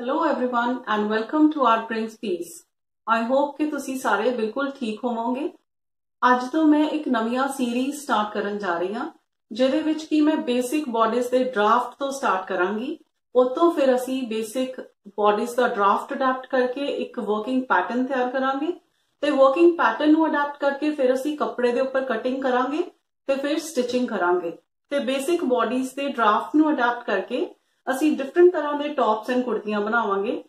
Hello everyone and welcome to our Prince Peace I hope ਕਿ ਤੁਸੀਂ ਸਾਰੇ ਬਿਲਕੁਲ ਠੀਕ ਹੋਵੋਗੇ ਅੱਜ ਤੋਂ ਮੈਂ ਇੱਕ ਨਵੀਂ ਸੀਰੀਜ਼ ਸਟਾਰਟ ਕਰਨ ਜਾ ਰਹੀ ਹਾਂ ਜਿਹਦੇ ਵਿੱਚ ਕਿ ਮੈਂ ਬੇਸਿਕ ਬਾਡੀਜ਼ ਦੇ ਡਰਾਫਟ ਤੋਂ ਸਟਾਰਟ ਕਰਾਂਗੀ ਉਤੋਂ ਫਿਰ ਅਸੀਂ ਬੇਸਿਕ ਬਾਡੀਜ਼ ਦਾ ਡਰਾਫਟ ਅਡਾਪਟ ਕਰਕੇ ਇੱਕ ਵਰਕਿੰਗ ਪੈਟਰਨ ਤਿਆਰ ਕਰਾਂਗੇ ਤੇ ਵਰਕਿੰਗ ਪੈਟਰਨ ਨੂੰ ਅਡਾਪਟ ਕਰਕੇ ਫਿਰ ਅਸੀਂ ਕੱਪੜੇ ਦੇ ਉੱਪਰ ਕਟਿੰਗ ਕਰਾਂਗੇ ਤੇ ਫਿਰ ਸਟਿਚਿੰਗ ਕਰਾਂਗੇ ਤੇ ਬੇਸਿਕ ਬਾਡੀਜ਼ ਦੇ ਡਰਾਫਟ ਨੂੰ ਅਡਾਪਟ ਕਰਕੇ ਅਸੀਂ ਡਿਫਰੈਂਟ ਤਰ੍ਹਾਂ ਦੇ ਟੌਪਸ ਐਂਡ ਕੁੜਤੀਆਂ ਬਣਾਵਾਂਗੇ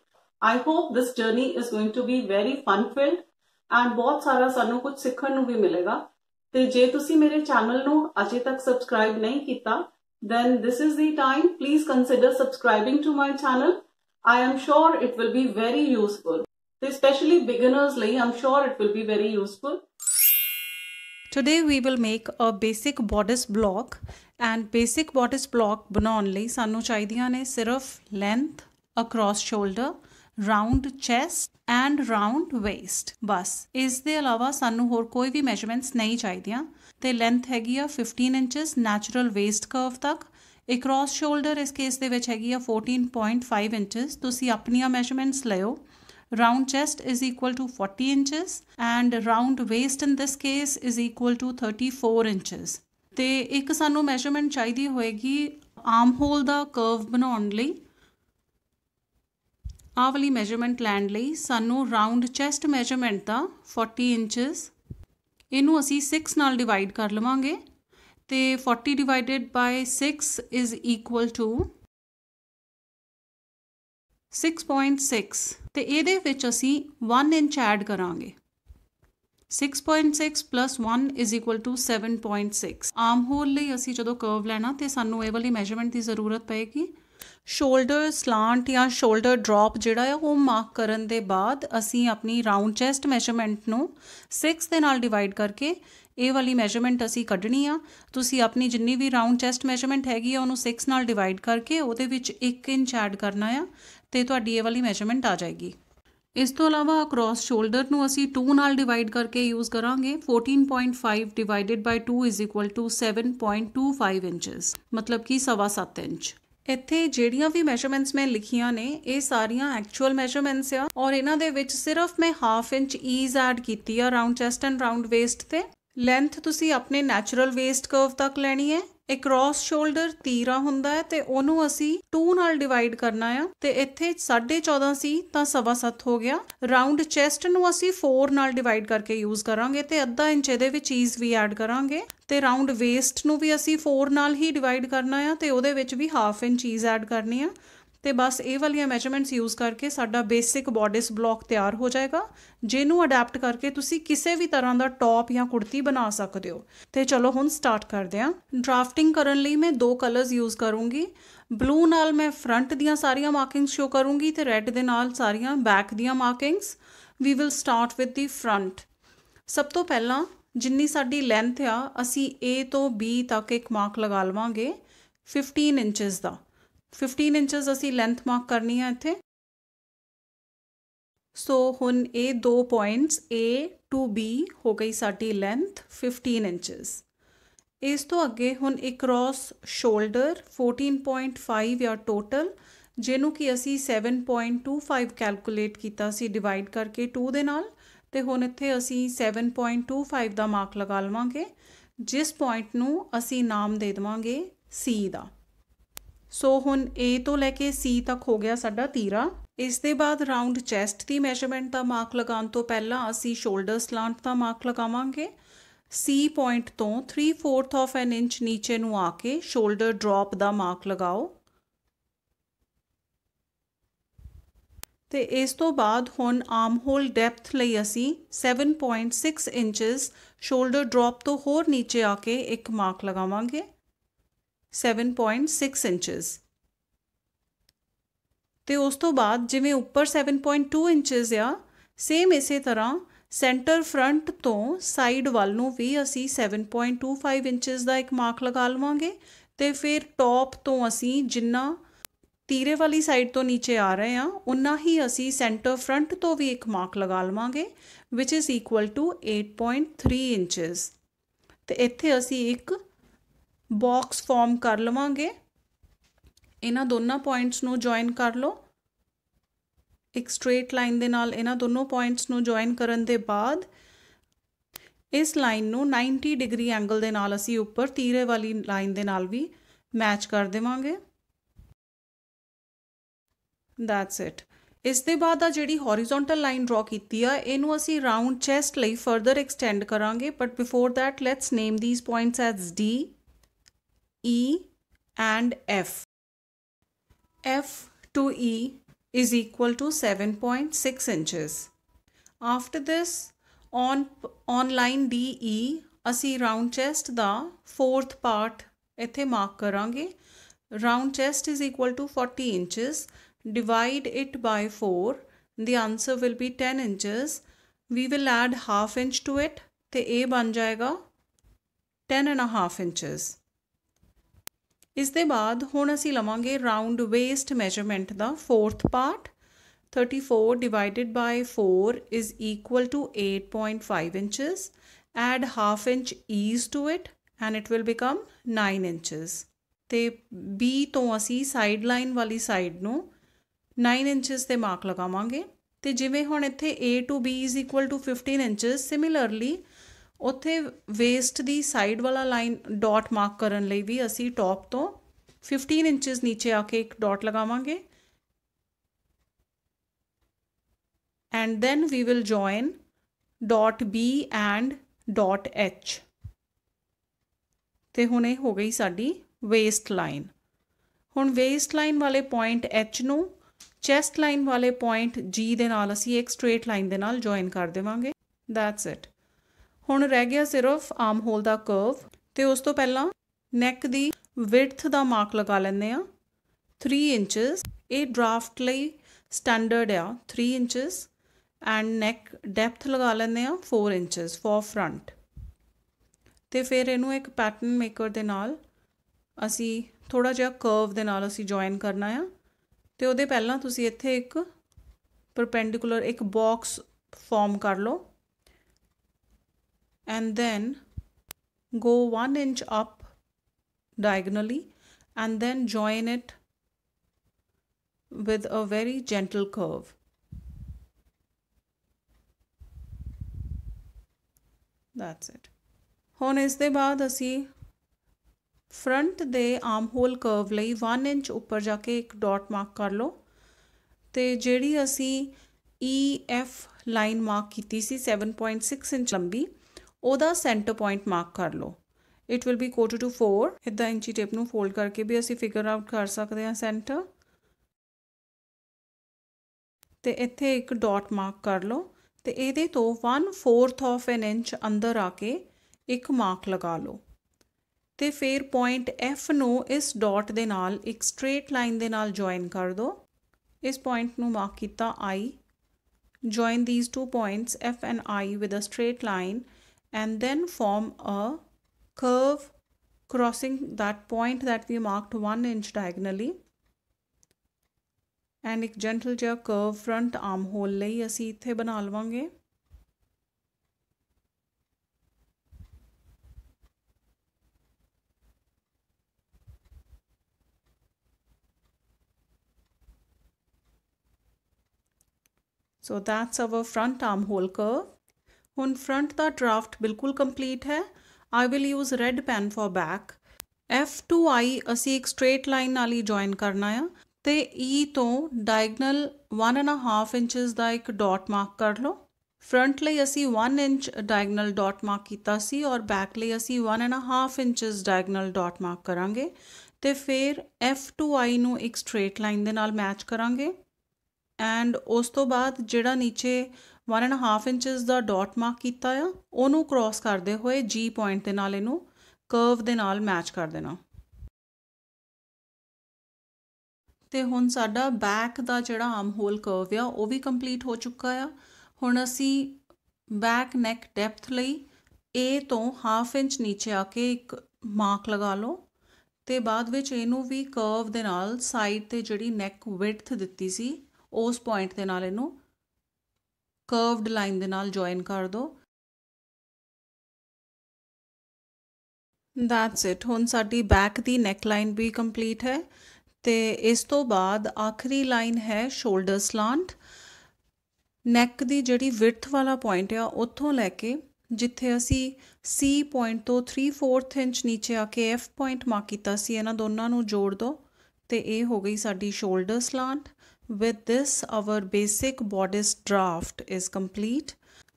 I hope this journey is going to be very fun filled and ਬਹੁਤ ਸਾਰਾ ਸਾਨੂੰ ਕੁਝ ਸਿੱਖਣ ਨੂੰ ਵੀ ਮਿਲੇਗਾ ਤੇ ਜੇ ਤੁਸੀਂ ਮੇਰੇ ਚੈਨਲ ਨੂੰ ਅਜੇ ਤੱਕ ਸਬਸਕ੍ਰਾਈਬ ਨਹੀਂ ਕੀਤਾ then this is the time please consider subscribing to my channel i am sure it will be very useful ਤੇ ਸਪੈਸ਼ਲੀ ਬਿਗਨਰਸ ਲਈ I'm sure it will be very useful Today we will make a basic bodice block and basic bodice block banon layi sanu chahidiyan ne sirf length across shoulder round chest and round waist bas is de alawa sanu hor koi bhi measurements nahi chahidiyan te length ਹੈਗੀ ਆ 15 inches natural waist curve ਤੱਕ across shoulder is case de vich ਹੈਗੀ ਆ 14.5 inches tusi ਆਪਣੀਆਂ measurements layo round chest is equal to 40 inches and round waist in this case is equal to 34 inches ਤੇ ਇੱਕ ਸਾਨੂੰ measurement ਚਾਹੀਦੀ ਹੋਏਗੀ ਆਰਮ hole ਦਾ curve ਬਣਾਉਣ ਲਈ ਆਹ ਵਾਲੀ ਮੈਜਰਮੈਂਟ ਲੈਣ ਲਈ ਸਾਨੂੰ ਰਾਉਂਡ ਚੈਸਟ ਮੈਜਰਮੈਂਟ ਦਾ 40 ਇੰਚਸ ਇਹਨੂੰ ਅਸੀਂ 6 ਨਾਲ ਡਿਵਾਈਡ ਕਰ ਲਵਾਂਗੇ ਤੇ 40 divided by 6 is equal to 6.6 ਤੇ ਇਹਦੇ ਵਿੱਚ ਅਸੀਂ 1 ਇੰਚ ਐਡ ਕਰਾਂਗੇ 6.6 1 7.6 ਆਰਮ ਹੋਲ ਲਈ ਅਸੀਂ ਜਦੋਂ ਕਰਵ ਲੈਣਾ ਤੇ ਸਾਨੂੰ ਇਹ ਵਾਲੀ ਮੈਜਰਮੈਂਟ ਦੀ ਜ਼ਰੂਰਤ ਪਏਗੀ ਸ਼ੋਲਡਰ ਸਲਾਂਟ ਜਾਂ ਸ਼ੋਲਡਰ ਡ੍ਰੌਪ ਜਿਹੜਾ ਹੈ ਉਹ ਮਾਰਕ ਕਰਨ ਦੇ ਬਾਅਦ ਅਸੀਂ ਆਪਣੀ ਰਾਉਂਡ ਚੈਸਟ ਮੈਜਰਮੈਂਟ ਨੂੰ 6 ਦੇ ਨਾਲ ਡਿਵਾਈਡ ਕਰਕੇ ਇਹ ਵਾਲੀ ਮੈਜਰਮੈਂਟ ਅਸੀਂ ਕੱਢਣੀ ਆ ਤੁਸੀਂ ਆਪਣੀ ਜਿੰਨੀ ਵੀ ਰਾਉਂਡ ਚੈਸਟ ਮੈਜਰਮੈਂਟ ਹੈਗੀ ਆ ਉਹਨੂੰ 6 ਨਾਲ ਡਿਵਾਈਡ ਕਰਕੇ ਉਹਦੇ ਵਿੱਚ 1 ਇੰਚ ਐਡ ਕਰਨਾ ਆ ਤੇ ਤੁਹਾਡੀ ਇਹ ਵਾਲੀ ਮੈਜਰਮੈਂਟ ਆ ਜਾਏਗੀ ਇਸ ਤੋਂ ਇਲਾਵਾ ਅਕ੍ਰੋਸ ਸ਼ੋਲਡਰ ਨੂੰ ਅਸੀਂ 2 ਨਾਲ ਡਿਵਾਈਡ ਕਰਕੇ ਯੂਜ਼ ਕਰਾਂਗੇ 14.5 divided by 2 is equal to 7.25 inches ਮਤਲਬ ਕਿ 7.5 ਇੰਚ ਇੱਥੇ ਜਿਹੜੀਆਂ ਵੀ ਮੈਜਰਮੈਂਟਸ ਮੈਂ ਲਿਖੀਆਂ ਨੇ ਇਹ ਸਾਰੀਆਂ ਐਕਚੁਅਲ ਮੈਜਰਮੈਂਟਸ ਆ ਔਰ ਇਹਨਾਂ ਦੇ ਵਿੱਚ ਸਿਰਫ ਮੈਂ 1/2 ਇੰਚ ਈਜ਼ ਐਡ ਕੀਤੀ ਆ round chest and round waist ਤੇ ਲੈਂਥ ਤੁਸੀਂ ਆਪਣੇ ਨੈਚੁਰਲ ਵੇਸਟ ਕਰਵ ਤੱਕ ਲੈਣੀ ਹੈ ਇੱਕ ਕ੍ਰੋਸ ਸ਼ੋਲਡਰ 13 ਹੁੰਦਾ ਹੈ ਤੇ ਉਹਨੂੰ ਅਸੀਂ 2 ਨਾਲ ਡਿਵਾਈਡ ਕਰਨਾ ਆ ਤੇ ਇੱਥੇ 14.5 ਸੀ ਤਾਂ 7.5 ਹੋ ਗਿਆ ਰਾਉਂਡ ਚੈਸਟ ਨੂੰ ਅਸੀਂ 4 ਨਾਲ ਡਿਵਾਈਡ ਕਰਕੇ ਯੂਜ਼ ਕਰਾਂਗੇ ਤੇ ਅੱਧਾ ਇੰਚ ਇਹਦੇ ਵਿੱਚ ਚੀਜ਼ ਵੀ ਐਡ ਕਰਾਂਗੇ ਤੇ ਰਾਉਂਡ ਵੇਸਟ ਨੂੰ ਵੀ ਅਸੀਂ 4 ਨਾਲ ਹੀ ਡਿਵਾਈਡ ਕਰਨਾ ਆ ਤੇ ਉਹਦੇ ਵਿੱਚ ਵੀ ਹਾਫ ਇੰਚ ਚੀਜ਼ ਐਡ ਕਰਨੀ ਆ ਤੇ ਬਸ ਇਹ ਵਾਲੀਆਂ ਮੈਜਰਮੈਂਟਸ ਯੂਜ਼ ਕਰਕੇ ਸਾਡਾ ਬੇਸਿਕ ਬੋਡੀਸ ਬਲੌਕ ਤਿਆਰ ਹੋ ਜਾਏਗਾ ਜਿਹਨੂੰ ਅਡਾਪਟ ਕਰਕੇ ਤੁਸੀਂ ਕਿਸੇ ਵੀ ਤਰ੍ਹਾਂ ਦਾ ਟੌਪ ਜਾਂ ਕੁੜਤੀ ਬਣਾ ਸਕਦੇ ਹੋ ਤੇ ਚਲੋ ਹੁਣ ਸਟਾਰਟ ਕਰਦੇ ਹਾਂ ਡਰਾਫਟਿੰਗ ਕਰਨ ਲਈ ਮੈਂ ਦੋ ਕਲਰਸ ਯੂਜ਼ ਕਰੂੰਗੀ ਬਲੂ ਨਾਲ ਮੈਂ ਫਰੰਟ ਦੀਆਂ ਸਾਰੀਆਂ ਮਾਰਕਿੰਗਸ ਸ਼ੋ ਕਰੂੰਗੀ ਤੇ ਰੈੱਡ ਦੇ ਨਾਲ ਸਾਰੀਆਂ ਬੈਕ ਦੀਆਂ markings we will start with the front ਸਭ ਤੋਂ ਪਹਿਲਾਂ ਜਿੰਨੀ ਸਾਡੀ ਲੈਂਥ ਆ ਅਸੀਂ A ਤੋਂ B ਤੱਕ ਇੱਕ ਮਾਰਕ ਲਗਾ ਲਵਾਂਗੇ 15 ਇੰਚਸ ਦਾ 15 ਇੰਚਸ ਅਸੀਂ ਲੈਂਥ ਮਾਰਕ ਕਰਨੀ ਹੈ ਇੱਥੇ ਸੋ ਹੁਣ ਇਹ ਦੋ ਪੁਆਇੰਟਸ A ਟੂ B ਹੋ ਗਈ ਸਾਡੀ ਲੈਂਥ 15 ਇੰਚਸ ਇਸ ਤੋਂ ਅੱਗੇ ਹੁਣ ਇੱਕ ਕ੍ਰਾਸ ਸ਼ੋਲਡਰ 14.5 ਯਾ ਟੋਟਲ ਜਿਹਨੂੰ ਕਿ ਅਸੀਂ 7.25 ਕੈਲਕੂਲੇਟ ਕੀਤਾ ਸੀ ਡਿਵਾਈਡ ਕਰਕੇ 2 ਦੇ ਨਾਲ ਤੇ ਹੁਣ ਇੱਥੇ ਅਸੀਂ 7.25 ਦਾ ਮਾਰਕ ਲਗਾ ਲਵਾਂਗੇ ਜਿਸ ਪੁਆਇੰਟ ਨੂੰ ਅਸੀਂ ਨਾਮ ਦੇ ਦਵਾਂਗੇ C ਦਾ ਸੋ ਹੁਣ A ਤੋਂ ਲੈ ਕੇ C ਤੱਕ ਹੋ ਗਿਆ ਸਾਡਾ ਤੀਰਾ ਇਸ ਦੇ ਬਾਅਦ ਰਾਉਂਡ ਚੈਸਟ ਦੀ ਮੈਜ਼ਰਮੈਂਟ ਦਾ ਮਾਰਕ ਲਗਾਉਣ ਤੋਂ ਪਹਿਲਾਂ ਅਸੀਂ ਸ਼ੋਲਡਰ ਸਲਾਂਟ ਦਾ ਮਾਰਕ ਲਗਾਵਾਂਗੇ C ਪੁਆਇੰਟ ਤੋਂ 3/4 ਆਫ ਐਨ ਇੰਚ ਨੀਚੇ ਨੂੰ ਆ ਕੇ ਸ਼ੋਲਡਰ ਡ੍ਰੌਪ ਦਾ ਮਾਰਕ ਲਗਾਓ ਤੇ ਇਸ ਤੋਂ ਬਾਅਦ ਹੁਣ ਆਰਮ ਹੋਲ ਡੈਪਥ ਲਈ ਅਸੀਂ 7.6 ਇੰਚਸ ਸ਼ੋਲਡਰ ਡ੍ਰੌਪ ਤੋਂ ਹੋਰ ਨੀਚੇ ਆ ਕੇ ਇੱਕ ਮਾਰਕ ਲਗਾਵਾਂਗੇ 7.6 ਇੰਚਸ ਤੇ ਉਸ ਤੋਂ ਬਾਅਦ ਜਿਵੇਂ ਉੱਪਰ 7.2 ਇੰਚਸ ਆ ਸੇਮ ਇਸੇ ਤਰ੍ਹਾਂ ਸੈਂਟਰ ਫਰੰਟ ਤੋਂ ਸਾਈਡ ਵੱਲ ਨੂੰ ਵੀ ਅਸੀਂ 7.25 ਇੰਚਸ ਦਾ ਇੱਕ ਮਾਰਕ ਲਗਾ ਲਵਾਂਗੇ ਤੇ ਫਿਰ ਟੌਪ ਤੋਂ ਅਸੀਂ ਜਿੰਨਾ ਤੀਰੇ ਵਾਲੀ ਸਾਈਡ ਤੋਂ نیچے ਆ ਰਹੇ ਆ ਉਨਾ ਹੀ ਅਸੀਂ ਸੈਂਟਰ ਫਰੰਟ ਤੋਂ ਵੀ ਇੱਕ ਮਾਰਕ ਲਗਾ ਲਵਾਂਗੇ which is equal to 8.3 inches ਤੇ ਇੱਥੇ ਅਸੀਂ ਇੱਕ ਬਾਕਸ ਫਾਰਮ ਕਰ ਲਵਾਂਗੇ ਇਹਨਾਂ ਦੋਨਾਂ ਪੁਆਇੰਟਸ ਨੂੰ ਜੁਆਇਨ ਕਰ ਲਓ ਇੱਕ ਸਟ੍ਰੇਟ ਲਾਈਨ ਦੇ ਨਾਲ ਇਹਨਾਂ ਦੋਨੋਂ ਪੁਆਇੰਟਸ ਨੂੰ ਜੁਆਇਨ ਕਰਨ ਦੇ ਬਾਅਦ ਇਸ ਲਾਈਨ ਨੂੰ 90 ਡਿਗਰੀ ਐਂਗਲ ਦੇ ਨਾਲ ਅਸੀਂ ਉੱਪਰ ਤੀਰੇ ਵਾਲੀ ਲਾਈਨ ਦੇ ਨਾਲ ਵੀ ਮੈਚ ਕਰ ਦੇਵਾਂਗੇ ਦੈਟਸ ਇਟ ਇਸ ਦੇ ਬਾਅਦ ਆ ਜਿਹੜੀ ਹੌਰੀਜ਼ੋਂਟਲ ਲਾਈਨ ਡਰਾ ਕੀਤੀ ਆ ਇਹਨੂੰ ਅਸੀਂ ਰਾਉਂਡ ਚੈਸਟ ਲਈ ਫਰਦਰ ਐਕਸਟੈਂਡ ਕਰਾਂਗੇ but before that let's name these points S D E and F. F to E is equal to 7.6 inches. After this, on, on line DE, ਅਸੀਂ round chest. The 4th part, ਇੱਥੇ mark ਕਰਾਂਗੇ Round chest is equal to 40 inches. divide it by 4 the answer will be 10 inches we will add half inch to it The a बन जाएगा 10 and a half inches ਇਸ ਦੇ ਬਾਅਦ ਹੁਣ ਅਸੀਂ ਲਵਾਂਗੇ ਰਾਉਂਡ ਵੇਸਟ ਮੈਜ਼ਰਮੈਂਟ ਦਾ fourth part 34 divided by 4 is equal to 8.5 inches add 1/2 inch ease to it and it will become 9 inches ਤੇ B ਤੋਂ ਅਸੀਂ ਸਾਈਡ ਲਾਈਨ ਵਾਲੀ ਸਾਈਡ ਨੂੰ 9 ਇੰਚਸ ਤੇ ਮਾਰਕ ਲਗਾਵਾਂਗੇ ਤੇ ਜਿਵੇਂ ਹੁਣ ਇੱਥੇ A to B is equal to 15 inches similarly ਉੱਥੇ ਵੇਸਟ ਦੀ ਸਾਈਡ ਵਾਲਾ ਲਾਈਨ ਡਾਟ ਮਾਰਕ ਕਰਨ ਲਈ ਵੀ ਅਸੀਂ ਟੌਪ ਤੋਂ 15 ਇੰਚਸ ਨੀਚੇ ਆ ਕੇ ਇੱਕ ਡਾਟ ਲਗਾਵਾਂਗੇ and then we will join dot b and dot h ਤੇ ਹੁਣ ਇਹ ਹੋ ਗਈ ਸਾਡੀ ਵੇਸਟ ਲਾਈਨ ਹੁਣ ਵੇਸਟ ਲਾਈਨ ਵਾਲੇ ਪੁਆਇੰਟ h ਨੂੰ ਚੈਸਟ ਲਾਈਨ ਵਾਲੇ ਪੁਆਇੰਟ g ਦੇ ਨਾਲ ਅਸੀਂ ਇੱਕ ਸਟ੍ਰੇਟ ਲਾਈਨ ਦੇ ਨਾਲ ਜੁਆਇਨ ਕਰ ਦੇਵਾਂਗੇ ਦੈਟਸ ਇਟ ਹੁਣ ਰਹਿ ਗਿਆ ਸਿਰਫ ਆਰਮ ਹੋਲ ਦਾ ਕਰਵ ਤੇ ਉਸ ਤੋਂ ਪਹਿਲਾਂ ਨੈਕ ਦੀ ਵਿਡਥ ਦਾ ਮਾਰਕ ਲਗਾ ਲੈਂਦੇ ਆ 3 ਇੰਚਸ ਇਹ ਡਰਾਫਟ ਲਈ ਸਟੈਂਡਰਡ ਆ 3 ਇੰਚਸ ਐਂਡ ਨੈਕ ਡੈਪਥ ਲਗਾ ਲੈਂਦੇ ਆ 4 ਇੰਚਸ ਫॉर ਫਰੰਟ ਤੇ ਫਿਰ ਇਹਨੂੰ ਇੱਕ ਪੈਟਰਨ ਮੇਕਰ ਦੇ ਨਾਲ ਅਸੀਂ ਥੋੜਾ ਜਿਹਾ ਕਰਵ ਦੇ ਨਾਲ ਅਸੀਂ ਜੁਆਇਨ ਕਰਨਾ ਆ ਤੇ ਉਹਦੇ ਪਹਿਲਾਂ ਤੁਸੀਂ ਇੱਥੇ ਇੱਕ ਪਰਪੈਂਡੀਕੂਲਰ ਇੱਕ ਬਾਕਸ ਫਾਰਮ ਕਰ ਲਓ and then go one inch up diagonally and then join it with a very gentle curve. That's it. ਹੁਣ ਇਸ ਦੇ ਬਾਅਦ ਅਸੀਂ ਫਰੰਟ ਦੇ ਆਰਮ ਹੋਲ ਕਰਵ ਲਈ 1 ਇੰਚ ਉੱਪਰ ਜਾ ਕੇ ਇੱਕ ਡਾਟ ਮਾਰਕ ਕਰ ਲਓ ਤੇ ਜਿਹੜੀ ਅਸੀਂ ਈ ਲਾਈਨ ਮਾਰਕ ਕੀਤੀ ਸੀ 7.6 ਇੰਚ ਲੰਬੀ ਉਹਦਾ ਸੈਂਟਰ ਪੁਆਇੰਟ ਮਾਰਕ ਕਰ ਲਓ it will be coated to 4 ਇਦਾਂ ਇੰਚੀ ਟੇਪ ਨੂੰ ਫੋਲਡ ਕਰਕੇ ਵੀ ਅਸੀਂ ਫਿਗਰ ਆਊਟ ਕਰ ਸਕਦੇ ਹਾਂ ਸੈਂਟਰ ਤੇ ਇੱਥੇ ਇੱਕ ਡਾਟ ਮਾਰਕ ਕਰ ਲਓ ਤੇ ਇਹਦੇ ਤੋਂ 1/4 ਆਫ ਐਨ ਇੰਚ ਅੰਦਰ ਆ ਕੇ ਇੱਕ ਮਾਰਕ ਲਗਾ ਲਓ ਤੇ ਫਿਰ ਪੁਆਇੰਟ F ਨੂੰ ਇਸ ਡਾਟ ਦੇ ਨਾਲ ਇੱਕ ਸਟ੍ਰੇਟ ਲਾਈਨ ਦੇ ਨਾਲ ਜੁਆਇਨ ਕਰ ਦਿਓ ਇਸ ਪੁਆਇੰਟ ਨੂੰ ਮਾਰਕ ਕੀਤਾ I join these two points F and I with a straight line and then form a curve crossing that point that we marked 1 inch diagonally a gentle curve front curve front armhole ਲਈ ਅਸੀਂ ਇੱਥੇ ਬਣਾ ਲਵਾਂਗੇ So that's our front armhole curve. ਹੁਣ front ਦਾ draft ਬਿਲਕੁਲ complete ਹੈ I will use red pen for back F I ਅਸੀਂ ਇੱਕ ਸਟ੍ਰੇਟ ਲਾਈਨ ਨਾਲ ਹੀ ਜੁਆਇਨ ਕਰਨਾ ਆ ਤੇ E ਤੋਂ ਡਾਇਗਨਲ 1.5 ਇੰਚਸ ਦਾ ਇੱਕ ਡਾਟ ਮਾਰਕ ਕਰ ਲਓ ਫਰੰਟ ਲਈ ਅਸੀਂ 1 ਇੰਚ ਡਾਇਗਨਲ ਡਾਟ ਮਾਰਕ ਕੀਤਾ ਸੀ ਔਰ ਬੈਕ ਲਈ ਅਸੀਂ 1.5 ਇੰਚਸ ਡਾਇਗਨਲ ਡਾਟ ਮਾਰਕ ਕਰਾਂਗੇ ਤੇ ਫਿਰ F I ਨੂੰ ਇੱਕ ਸਟ੍ਰੇਟ ਲਾਈਨ ਦੇ ਨਾਲ ਮੈਚ ਕਰਾਂਗੇ ਐਂਡ ਉਸ ਤੋਂ ਬਾਅਦ ਜਿਹੜਾ ਨੀਚੇ 1 1/2 ਇੰਚਸ ਦਾ ਡਾਟ ਮਾਰਕ ਕੀਤਾ ਆ ਉਹਨੂੰ ਕ੍ਰਾਸ ਕਰਦੇ ਹੋਏ ਜੀ ਪੁਆਇੰਟ ਦੇ ਨਾਲ ਇਹਨੂੰ ਕਰਵ ਦੇ ਨਾਲ ਮੈਚ ਕਰ ਦੇਣਾ ਤੇ ਹੁਣ ਸਾਡਾ ਬੈਕ ਦਾ ਜਿਹੜਾ ਆਰਮ ਹੋਲ ਕਰਵ ਆ ਉਹ ਵੀ ਕੰਪਲੀਟ ਹੋ ਚੁੱਕਾ ਆ ਹੁਣ ਅਸੀਂ ਬੈਕ ਨੈਕ ਡੈਪਥ ਲਈ A ਤੋਂ 1/2 ਇੰਚ ਨੀਚੇ ਆ ਕੇ ਇੱਕ ਮਾਰਕ ਲਗਾ ਲਓ ਤੇ ਬਾਅਦ ਵਿੱਚ ਇਹਨੂੰ ਵੀ ਕਰਵ ਦੇ ਨਾਲ ਸਾਈਡ ਤੇ ਜਿਹੜੀ ਨੈਕ ਵਿਡਥ ਦਿੱਤੀ ਸੀ ਉਸ ਪੁਆਇੰਟ ਦੇ ਨਾਲ ਇਹਨੂੰ ਕਰਵਡ ਲਾਈਨ ਦੇ ਨਾਲ ਜੁਆਇਨ ਕਰ ਦਿਓ ਦੈਟਸ ਇਟ ਹੁਣ ਸਾਡੀ ਬੈਕ ਦੀ ਨੈਕ ਲਾਈਨ ਵੀ ਕੰਪਲੀਟ ਹੈ ਤੇ ਇਸ ਤੋਂ ਬਾਅਦ ਆਖਰੀ ਲਾਈਨ ਹੈ ਸ਼ੋਲਡਰ ਸਲਾਂਟ ਨੈਕ ਦੀ ਜਿਹੜੀ ਵਿਰਥ ਵਾਲਾ ਪੁਆਇੰਟ ਆ ਉੱਥੋਂ ਲੈ ਕੇ ਜਿੱਥੇ ਅਸੀਂ C ਪੁਆਇੰਟ ਤੋਂ 3/4 ਇੰਚ ਨੀਚੇ ਆ ਕੇ F ਪੁਆਇੰਟ ਮਾਰਕ ਕੀਤਾ ਸੀ ਇਹਨਾਂ ਦੋਨਾਂ ਨੂੰ ਜੋੜ ਦੋ ਤੇ ਇਹ ਹੋ ਗਈ ਸਾਡੀ shoulder slant With this our basic bodice draft is complete.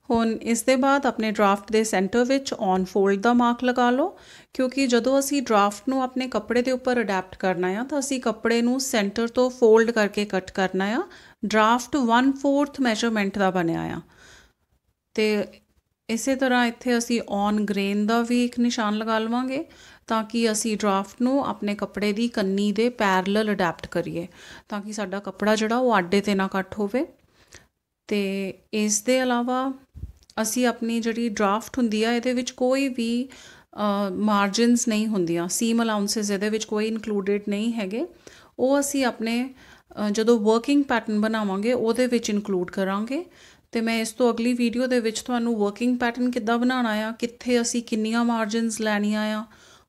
ਹੁਣ ਇਸ ਦੇ ਬਾਅਦ ਆਪਣੇ ਡਰਾਫਟ ਦੇ ਸੈਂਟਰ ਵਿੱਚ ਔਨ ਫੋਲਡ ਦਾ ਮਾਰਕ ਲਗਾ ਲਓ ਕਿਉਂਕਿ ਜਦੋਂ ਅਸੀਂ ਡਰਾਫਟ ਨੂੰ ਆਪਣੇ ਕੱਪੜੇ ਦੇ ਉੱਪਰ ਅਡਾਪਟ ਕਰਨਾ ਹੈ ਤਾਂ ਅਸੀਂ ਕੱਪੜੇ ਨੂੰ ਸੈਂਟਰ ਤੋਂ ਫੋਲਡ ਕਰਕੇ ਕੱਟ ਕਰਨਾ ਹੈ ਡਰਾਫਟ 1/4 ਮੈਜ਼ਰਮੈਂਟ ਦਾ ਬਣਿਆ ਆ ਤੇ ਇਸੇ ਤਰ੍ਹਾਂ ਇੱਥੇ ਅਸੀਂ ਔਨ ਗ੍ਰੇਨ ਦਾ ਵੀ ਇੱਕ ਨਿਸ਼ਾਨ ਲਗਾ ਲਵਾਂਗੇ ਤਾਂ ਕਿ ਅਸੀਂ ਡਰਾਫਟ ਨੂੰ ਆਪਣੇ ਕੱਪੜੇ ਦੀ ਕੰਨੀ ਦੇ ਪੈਰਲਲ ਅਡਾਪਟ ਕਰੀਏ ਤਾਂ ਕਿ ਸਾਡਾ ਕੱਪੜਾ ਜਿਹੜਾ ਉਹ ਆਡੇ ਤੇ ਨਾ ਕੱਟ ਹੋਵੇ ਤੇ ਇਸ ਦੇ ਇਲਾਵਾ ਅਸੀਂ ਆਪਣੀ ਜਿਹੜੀ ਡਰਾਫਟ ਹੁੰਦੀ ਆ ਇਹਦੇ ਵਿੱਚ ਕੋਈ ਵੀ ਮਾਰਜਿਨਸ ਨਹੀਂ ਹੁੰਦੀਆਂ ਸੀਮ ਅਲਾਉਂਸਸ ਇਹਦੇ ਵਿੱਚ ਕੋਈ ਇਨਕਲੂਡਡ ਨਹੀਂ ਹੈਗੇ ਉਹ ਅਸੀਂ ਆਪਣੇ ਜਦੋਂ ਵਰਕਿੰਗ ਪੈਟਰਨ ਬਣਾਵਾਂਗੇ ਉਹਦੇ ਵਿੱਚ ਇਨਕਲੂਡ ਕਰਾਂਗੇ ਤੇ ਮੈਂ ਇਸ ਤੋਂ ਅਗਲੀ ਵੀਡੀਓ ਦੇ ਵਿੱਚ ਤੁਹਾਨੂੰ ਵਰਕਿੰਗ ਪੈਟਰਨ ਕਿੱਦਾਂ ਬਣਾਉਣਾ ਆ ਕਿੱਥੇ ਅਸੀਂ ਕਿੰਨੀਆਂ ਮਾਰਜਨਸ ਲੈਣੀਆਂ ਆ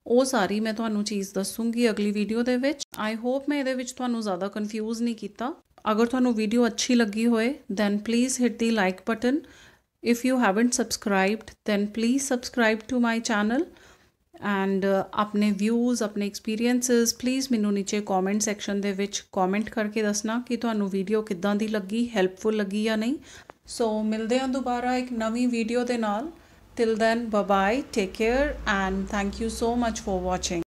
ਉਹ ਸਾਰੀ ਮੈਂ ਤੁਹਾਨੂੰ ਚੀਜ਼ ਦੱਸੂੰਗੀ ਅਗਲੀ ਵੀਡੀਓ ਦੇ ਵਿੱਚ ਆਈ ਹੋਪ ਮੈਂ ਇਹਦੇ ਵਿੱਚ ਤੁਹਾਨੂੰ ਜ਼ਿਆਦਾ ਕਨਫਿਊਜ਼ ਨਹੀਂ ਕੀਤਾ ਅਗਰ ਤੁਹਾਨੂੰ ਵੀਡੀਓ ਅੱਛੀ ਲੱਗੀ ਹੋਏ then please hit the like button if you haven't subscribed then please subscribe to my channel and ਆਪਣੇ ਵਿਊਜ਼ ਆਪਣੇ ਐਕਸਪੀਰੀਐਂਸਸ ਪਲੀਜ਼ ਮੈਨੂੰ ਨੀਚੇ ਕਮੈਂਟ ਸੈਕਸ਼ਨ ਦੇ ਵਿੱਚ ਕਮੈਂਟ ਕਰਕੇ ਦੱਸਣਾ ਕਿ ਤੁਹਾਨੂੰ ਵੀਡੀਓ ਕਿੱਦਾਂ ਦੀ ਲੱਗੀ ਹੈਲਪਫੁਲ ਲੱਗੀ ਜਾਂ ਨਹੀਂ ਸੋ ਮਿਲਦੇ ਹਾਂ ਦੁਬਾਰਾ ਇੱਕ ਨਵੀਂ ਵੀਡੀਓ ਦੇ ਨਾਲ till then bye take care and thank you so much for watching